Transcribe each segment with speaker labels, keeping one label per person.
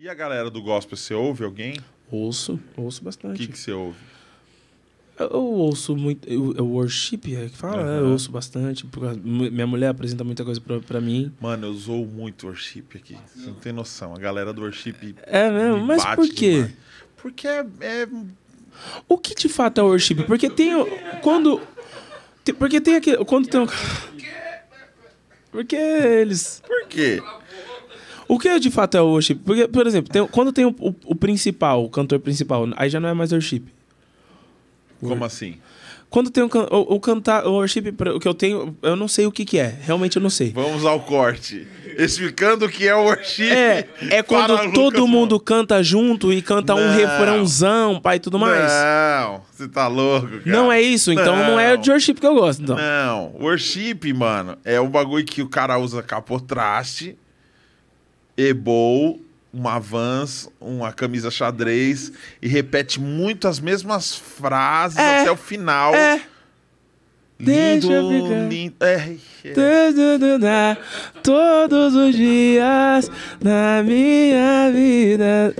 Speaker 1: E a galera do gospel, você ouve alguém?
Speaker 2: Ouço, ouço bastante. O que, que você ouve? Eu, eu ouço muito, eu, eu worship, é que fala, uhum. eu ouço bastante. minha mulher
Speaker 1: apresenta muita coisa pra, pra mim. Mano, eu sou muito worship aqui. Você não tem noção. A galera do worship. É mesmo? Mas por quê? Demais.
Speaker 2: Porque é, é. O que de fato é worship? Porque tem. Quando. Porque tem aquele. Quando tem um. Porque eles. Por quê? O que é, de fato é o worship? Porque, por exemplo, tem, quando tem o, o, o, principal, o cantor principal, aí já não é mais worship. Como assim? Quando tem o, o, o cantar, o worship, o que eu tenho, eu não sei o que, que é. Realmente eu não sei. Vamos ao corte. Explicando o que é o worship. É, é quando todo Lucas mundo não. canta junto e canta não. um refrãozão, pai e tudo mais.
Speaker 1: Não, você tá louco, cara. Não é isso, então não, é não é o worship que eu gosto. Então. Não, worship, mano, é o bagulho que o cara usa capotraste Ebol, uma Vans, uma camisa xadrez e repete muito as mesmas frases é, até o final. É. Lindo, lindo. É,
Speaker 2: é. Todos os dias na minha vida.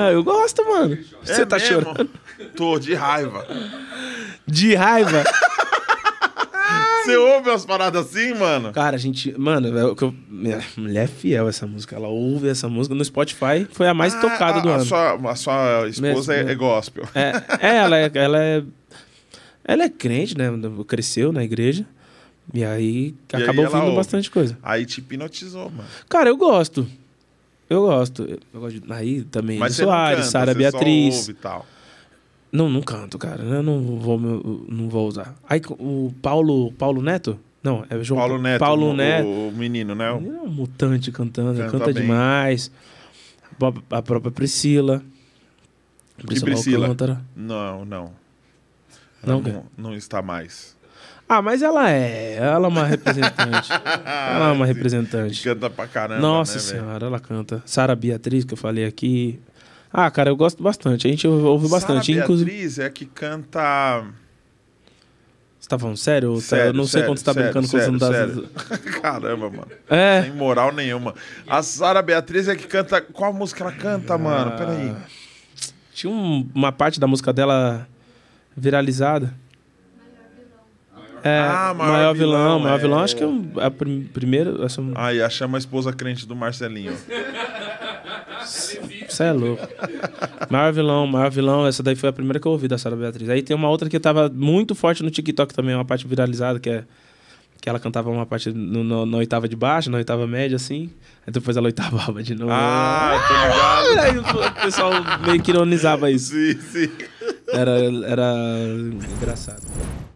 Speaker 2: Ah, eu gosto, mano. É Você é tá mesmo? chorando?
Speaker 1: Tô de raiva.
Speaker 2: De raiva?
Speaker 1: Você ouve umas paradas
Speaker 2: assim, mano? Cara, a gente. Mano, é eu, eu, minha mulher é fiel essa música. Ela ouve essa música. No Spotify foi a mais ah, tocada do a ano.
Speaker 1: Sua, a sua esposa é, é, né? gospel. É,
Speaker 2: é, ela é, ela é. Ela é crente, né? Cresceu na igreja. E aí e acabou aí ouvindo bastante coisa.
Speaker 1: Aí te hipnotizou, mano.
Speaker 2: Cara, eu gosto. Eu gosto. Eu gosto de... Aí também Mas Soares, Sara Beatriz. Só ouve e tal. Não, não canto, cara. Eu não vou, não vou usar. Aí o Paulo, Paulo Neto? Não, é João Paulo Neto. Paulo o, Neto.
Speaker 1: O menino, né? O menino
Speaker 2: é um mutante cantando, canta, canta demais. A própria Priscila. Priscila? Alcântara.
Speaker 1: Não, não. Não, não, não, está mais.
Speaker 2: Ah, mas ela é. Ela é uma representante. ela é uma representante. Canta pra caramba. Nossa né, senhora, ela canta. Sara Beatriz, que eu falei aqui. Ah, cara, eu gosto bastante. A gente ouve bastante. Inclusive...
Speaker 1: A Beatriz é que canta.
Speaker 2: Você tá falando sério? Tá- sério eu não sério, sei quando você tá sério, brincando sério, com o
Speaker 1: das... Caramba, mano. É. Sem moral nenhuma. A Sara Beatriz é que canta. Qual música ela canta, ah. mano? Peraí.
Speaker 2: Tinha um, uma parte da música dela viralizada. É, ah, maior, maior vilão, vilão, Maior é... vilão, acho que é, é a prim primeira. Essa... É
Speaker 1: ah, e achamos a esposa crente do Marcelinho.
Speaker 2: Você é louco. Maior vilão, maior vilão. Essa daí foi a primeira que eu ouvi da Sara Beatriz. Aí tem uma outra que tava muito forte no TikTok também, uma parte viralizada, que é. Que ela cantava uma parte no, no, na oitava de baixo, na oitava média, assim. Aí depois ela oitavava de novo. Ah, tô ligado. Aí o pessoal meio que ironizava isso. Sim, sim. Era, era engraçado.